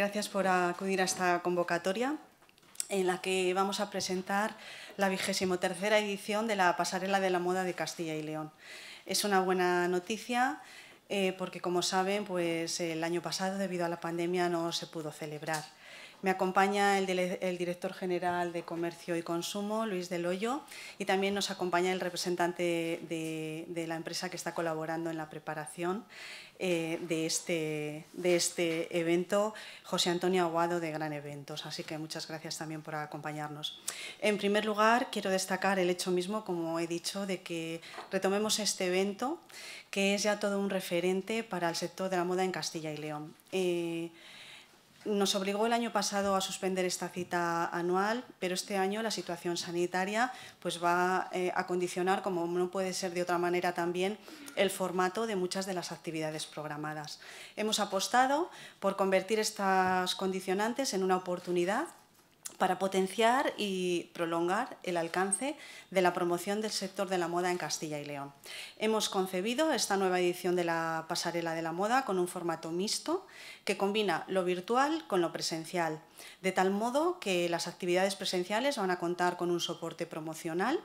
Gracias por acudir a esta convocatoria en la que vamos a presentar la vigésimo tercera edición de la Pasarela de la Moda de Castilla y León. Es una buena noticia eh, porque, como saben, pues, el año pasado, debido a la pandemia, no se pudo celebrar. Me acompaña el, director general de Comercio y Consumo, Luis Del Hoyo, y también nos acompaña el representante de, la empresa que está colaborando en la preparación eh, de, este, de este evento, José Antonio Aguado de Gran Eventos. Así que muchas gracias también por acompañarnos. En primer lugar, quiero destacar el hecho mismo, como he dicho, de que retomemos este evento, que es ya todo un referente para el sector de la moda en Castilla y León. Eh, nos obligó el año pasado a suspender esta cita anual, pero este año la situación sanitaria pues va eh, a condicionar, como no puede ser de otra manera también, el formato de muchas de las actividades programadas. Hemos apostado por convertir estas condicionantes en una oportunidad para potenciar y prolongar el alcance de la promoción del sector de la moda en Castilla y León. Hemos concebido esta nueva edición de la Pasarela de la Moda con un formato mixto que combina lo virtual con lo presencial, de tal modo que las actividades presenciales van a contar con un soporte promocional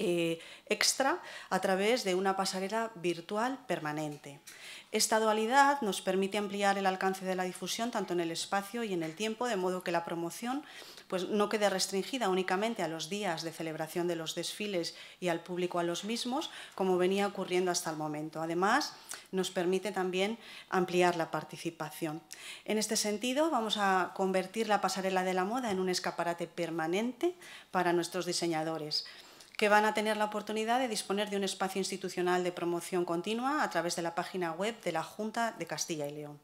eh, extra a través de una pasarela virtual permanente. Esta dualidad nos permite ampliar el alcance de la difusión tanto en el espacio y en el tiempo, de modo que la promoción pues, no quede restringida únicamente a los días de celebración de los desfiles y al público a los mismos, como venía ocurriendo hasta el momento. Además, nos permite también ampliar la participación. En este sentido, vamos a convertir la pasarela de la moda en un escaparate permanente para nuestros diseñadores que van a tener la oportunidad de disponer de un espacio institucional de promoción continua a través de la página web de la Junta de Castilla y León.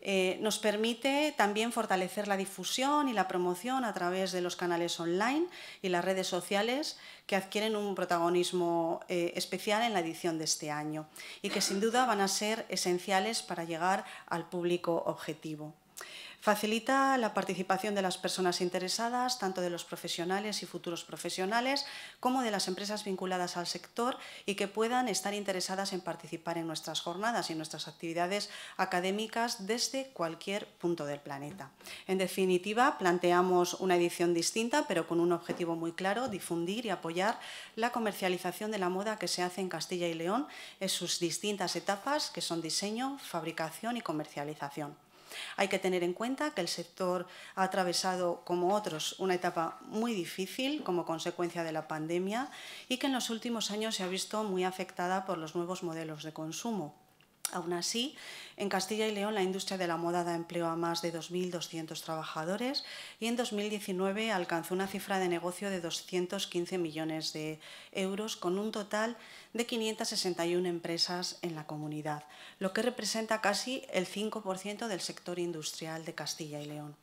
Eh, nos permite también fortalecer la difusión y la promoción a través de los canales online y las redes sociales que adquieren un protagonismo eh, especial en la edición de este año y que sin duda van a ser esenciales para llegar al público objetivo. Facilita la participación de las personas interesadas, tanto de los profesionales y futuros profesionales, como de las empresas vinculadas al sector y que puedan estar interesadas en participar en nuestras jornadas y nuestras actividades académicas desde cualquier punto del planeta. En definitiva, planteamos una edición distinta, pero con un objetivo muy claro, difundir y apoyar la comercialización de la moda que se hace en Castilla y León en sus distintas etapas, que son diseño, fabricación y comercialización. Hay que tener en cuenta que el sector ha atravesado, como otros, una etapa muy difícil como consecuencia de la pandemia y que en los últimos años se ha visto muy afectada por los nuevos modelos de consumo. Aún así, en Castilla y León la industria de la moda da empleo a más de 2.200 trabajadores y en 2019 alcanzó una cifra de negocio de 215 millones de euros con un total de 561 empresas en la comunidad, lo que representa casi el 5% del sector industrial de Castilla y León.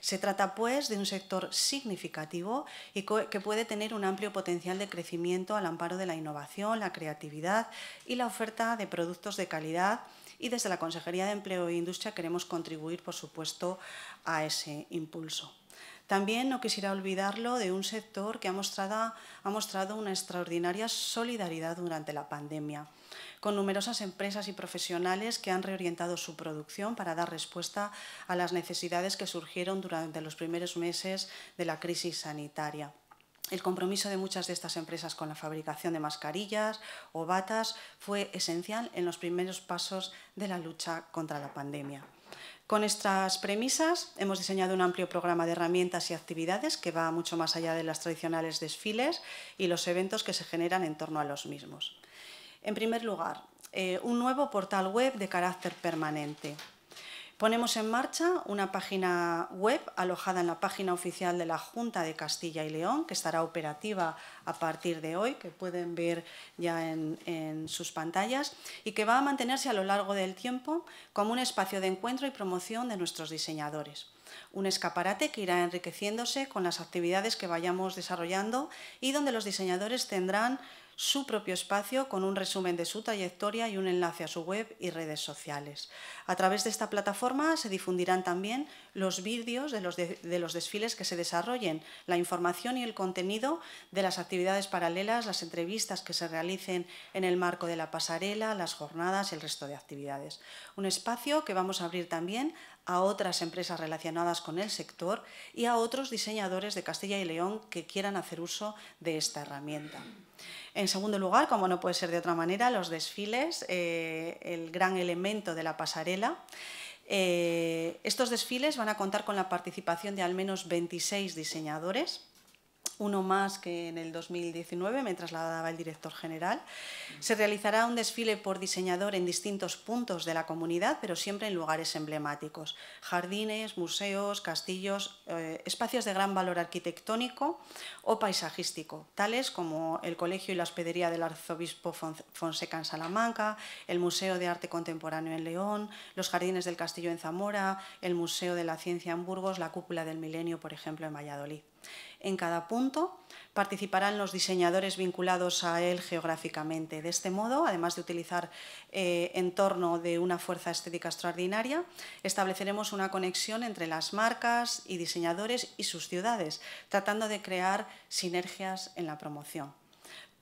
Se trata, pues, de un sector significativo y que puede tener un amplio potencial de crecimiento al amparo de la innovación, la creatividad y la oferta de productos de calidad y desde la Consejería de Empleo e Industria queremos contribuir, por supuesto, a ese impulso. También no quisiera olvidarlo de un sector que ha mostrado, ha mostrado una extraordinaria solidaridad durante la pandemia con numerosas empresas y profesionales que han reorientado su producción para dar respuesta a las necesidades que surgieron durante los primeros meses de la crisis sanitaria. El compromiso de muchas de estas empresas con la fabricación de mascarillas o batas fue esencial en los primeros pasos de la lucha contra la pandemia. Con estas premisas hemos diseñado un amplio programa de herramientas y actividades que va mucho más allá de las tradicionales desfiles y los eventos que se generan en torno a los mismos. En primer lugar, eh, un nuevo portal web de carácter permanente. Ponemos en marcha una página web alojada en la página oficial de la Junta de Castilla y León, que estará operativa a partir de hoy, que pueden ver ya en, sus pantallas, y que va a mantenerse a lo largo del tiempo como un espacio de encuentro y promoción de nuestros diseñadores un escaparate que irá enriqueciéndose con las actividades que vayamos desarrollando y donde los diseñadores tendrán su propio espacio con un resumen de su trayectoria y un enlace a su web y redes sociales. A través de esta plataforma se difundirán también los vídeos de los, los desfiles que se desarrollen, la información y el contenido de las actividades paralelas, las entrevistas que se realicen en el marco de la pasarela, las jornadas y el resto de actividades. Un espacio que vamos a abrir también a otras empresas relacionadas con el sector y a otros diseñadores de Castilla y León que quieran hacer uso de esta herramienta. En segundo lugar, como no puede ser de otra manera, los desfiles, eh, el gran elemento de la pasarela. Eh, estos desfiles van a contar con la participación de al menos 26 diseñadores uno más que en el 2019 me trasladaba el director general. Se realizará un desfile por diseñador en distintos puntos de la comunidad, pero siempre en lugares emblemáticos, jardines, museos, castillos, eh, espacios de gran valor arquitectónico o paisajístico, tales como el Colegio y la Hospedería del Arzobispo Fonseca en Salamanca, el Museo de Arte Contemporáneo en León, los Jardines del Castillo en Zamora, el Museo de la Ciencia en Burgos, la Cúpula del Milenio, por ejemplo, en Valladolid. En cada punto participarán los diseñadores vinculados a él geográficamente. De este modo, además de utilizar eh, entorno de una fuerza estética extraordinaria, estableceremos una conexión entre las marcas y diseñadores y sus ciudades, tratando de crear sinergias en la promoción.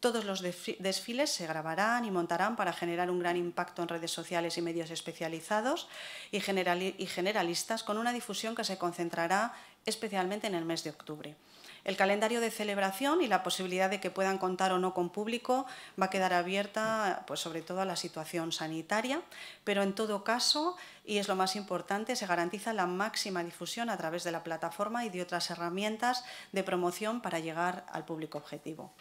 Todos los desfiles se grabarán y montarán para generar un gran impacto en redes sociales y medios especializados y, generalistas con una difusión que se concentrará especialmente en el mes de octubre. El calendario de celebración y la posibilidad de que puedan contar o no con público va a quedar abierta pues, sobre todo a la situación sanitaria, pero en todo caso, y es lo más importante, se garantiza la máxima difusión a través de la plataforma y de otras herramientas de promoción para llegar al público objetivo.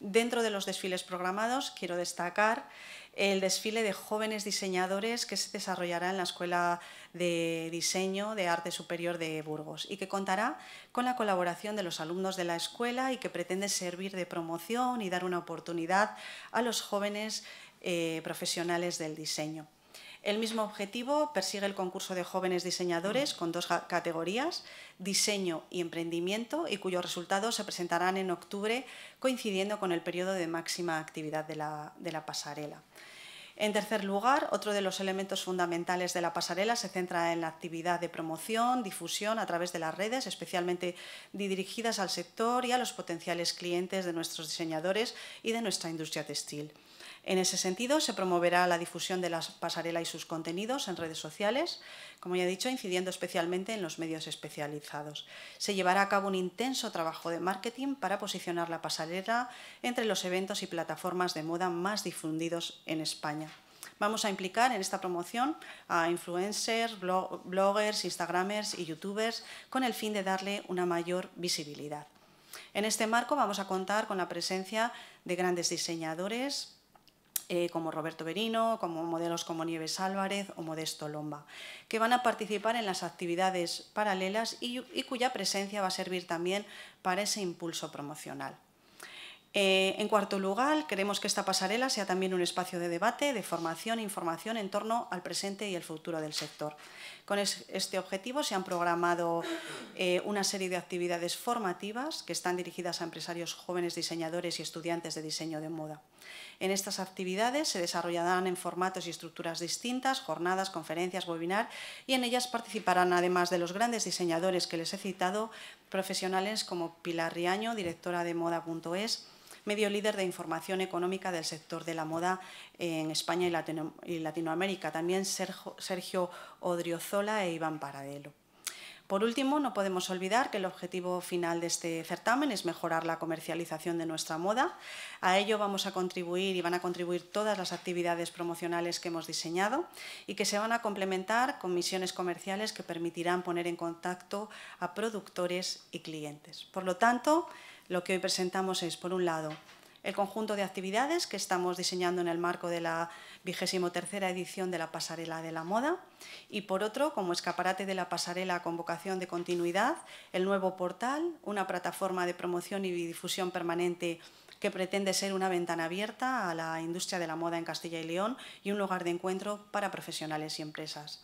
Dentro de los desfiles programados quiero destacar el desfile de jóvenes diseñadores que se desarrollará en la Escuela de Diseño de Arte Superior de Burgos y que contará con la colaboración de los alumnos de la escuela y que pretende servir de promoción y dar una oportunidad a los jóvenes eh, profesionales del diseño. El mismo objetivo persigue el concurso de jóvenes diseñadores con dos categorías, diseño y emprendimiento, y cuyos resultados se presentarán en octubre, coincidiendo con el periodo de máxima actividad de la, pasarela. En tercer lugar, otro de los elementos fundamentales de la pasarela se centra en la actividad de promoción, difusión a través de las redes, especialmente dirigidas al sector y a los potenciales clientes de nuestros diseñadores y de nuestra industria textil. En ese sentido, se promoverá la difusión de la pasarela y sus contenidos en redes sociales, como ya he dicho, incidiendo especialmente en los medios especializados. Se llevará a cabo un intenso trabajo de marketing para posicionar la pasarela entre los eventos y plataformas de moda más difundidos en España. Vamos a implicar en esta promoción a influencers, bloggers, instagramers y youtubers con el fin de darle una mayor visibilidad. En este marco vamos a contar con la presencia de grandes diseñadores, eh, como Roberto Berino, como modelos como Nieves Álvarez o Modesto Lomba, que van a participar en las actividades paralelas y, cuya presencia va a servir también para ese impulso promocional. Eh, en cuarto lugar, queremos que esta pasarela sea también un espacio de debate, de formación e información en torno al presente y el futuro del sector. Con este objetivo se han programado eh, una serie de actividades formativas que están dirigidas a empresarios jóvenes diseñadores y estudiantes de diseño de moda. En estas actividades se desarrollarán en formatos y estructuras distintas, jornadas, conferencias, webinar, y en ellas participarán, además de los grandes diseñadores que les he citado, profesionales como Pilar Riaño, directora de moda.es, medio líder de información económica del sector de la moda en España y, Latinoamérica, también Sergio, Sergio Odriozola e Iván Paradelo. Por último, no podemos olvidar que el objetivo final de este certamen es mejorar la comercialización de nuestra moda. A ello vamos a contribuir y van a contribuir todas las actividades promocionales que hemos diseñado y que se van a complementar con misiones comerciales que permitirán poner en contacto a productores y clientes. Por lo tanto, lo que hoy presentamos es, por un lado, el conjunto de actividades que estamos diseñando en el marco de la vigésimo tercera edición de la Pasarela de la Moda y por otro, como escaparate de la pasarela con vocación de continuidad, el nuevo portal, una plataforma de promoción y difusión permanente que pretende ser una ventana abierta a la industria de la moda en Castilla y León y un lugar de encuentro para profesionales y empresas.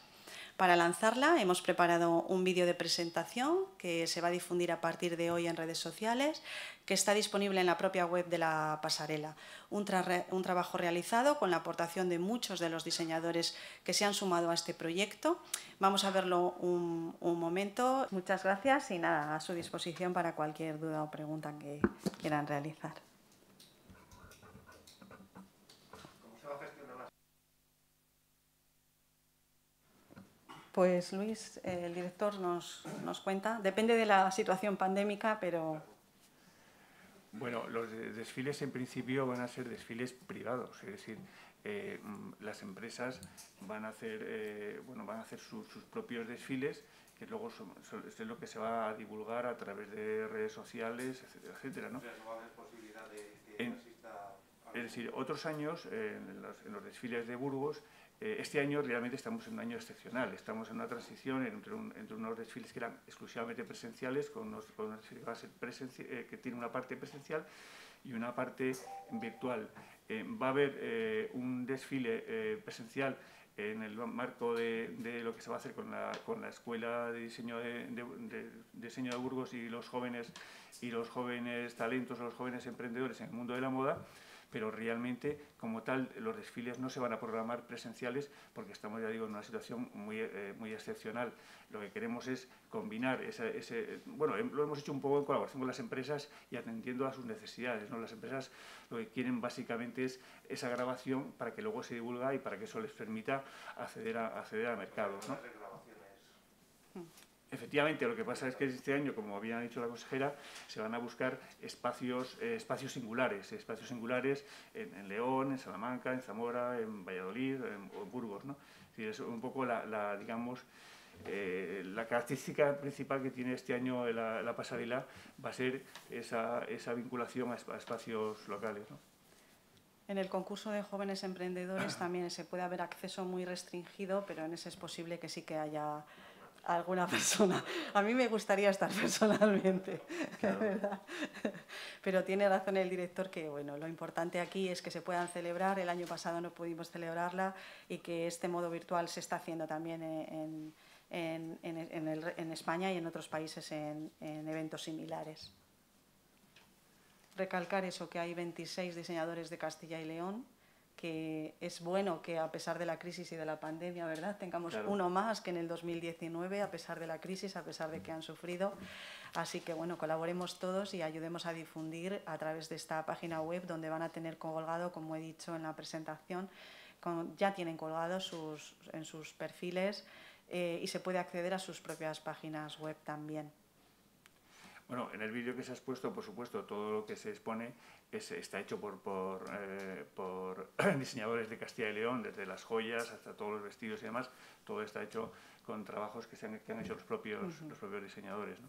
Para lanzarla hemos preparado un vídeo de presentación que se va a difundir a partir de hoy en redes sociales, que está disponible en la propia web de la pasarela. Un, trabajo realizado con la aportación de muchos de los diseñadores que se han sumado a este proyecto. Vamos a verlo un momento. Muchas gracias y nada, a su disposición para cualquier duda o pregunta que quieran realizar. Pues Luis, el director nos, nos, cuenta. Depende de la situación pandémica, pero... Bueno, los desfiles en principio van a ser desfiles privados, es decir, eh, mm, las empresas van a hacer, eh, bueno, van a hacer sus propios desfiles, que luego son, es lo que se va a divulgar a través de redes sociales, etcétera, etcétera. ¿no? posibilidad de, Es decir, otros años, eh, en los desfiles de Burgos, eh, este año realmente estamos en un año excepcional, estamos en una transición entre, unos desfiles que eran exclusivamente presenciales, con con eh, que, tiene una parte presencial y una parte virtual. Eh, va a haber un desfile presencial en el marco de, lo que se va a hacer con la, Escuela de Diseño de, Diseño de Burgos y los jóvenes y los jóvenes talentos, los jóvenes emprendedores en el mundo de la moda pero realmente como tal los desfiles no se van a programar presenciales porque estamos, ya digo, en una situación muy, eh, muy excepcional. Lo que queremos es combinar ese, bueno, lo hemos hecho un poco en colaboración con las empresas y atendiendo a sus necesidades. ¿no? Las empresas lo que quieren básicamente es esa grabación para que luego se divulga y para que eso les permita acceder a, acceder a mercados. Efectivamente, lo que pasa es que este año, como había dicho la consejera, se van a buscar espacios, eh, espacios singulares, espacios singulares en, León, en Salamanca, en Zamora, en Valladolid, en, Burgos. ¿no? es un poco la, digamos, eh, la característica principal que tiene este año la, la pasarela va a ser esa, vinculación a, espacios locales. En el concurso de jóvenes emprendedores también se puede haber acceso muy restringido, pero en ese es posible que sí que haya alguna persona. A mí me gustaría estar personalmente, Pero tiene razón el director que, bueno, lo importante aquí es que se puedan celebrar. El año pasado no pudimos celebrarla y que este modo virtual se está haciendo también en, España y en otros países en, eventos similares. Recalcar eso, que hay 26 diseñadores de Castilla y León que es bueno que a pesar de la crisis y de la pandemia, ¿verdad? Tengamos uno más que en el 2019, a pesar de la crisis, a pesar de que han sufrido. Así que, bueno, colaboremos todos y ayudemos a difundir a través de esta página web donde van a tener colgado, como he dicho en la presentación, ya tienen colgado sus, en sus perfiles eh, y se puede acceder a sus propias páginas web también. Bueno, en el vídeo que se ha expuesto, por supuesto, todo lo que se expone está hecho por, eh, diseñadores de Castilla y León, desde las joyas hasta todos los vestidos y demás, todo está hecho con trabajos que, se han, hecho los propios, los propios diseñadores. ¿no?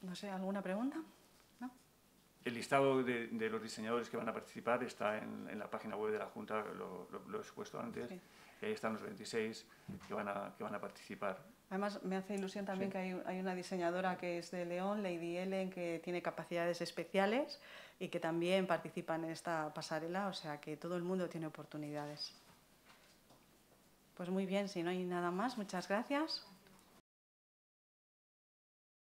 No sé, ¿alguna pregunta? El listado de, los diseñadores que van a participar está en, la página web de la Junta, lo, he expuesto antes, ahí están los 26 que van a, participar. Además, me hace ilusión también que hay, una diseñadora que es de León, Lady Ellen, que tiene capacidades especiales y que también participa en esta pasarela, o sea que todo el mundo tiene oportunidades. Pues muy bien, si no hay nada más, muchas gracias.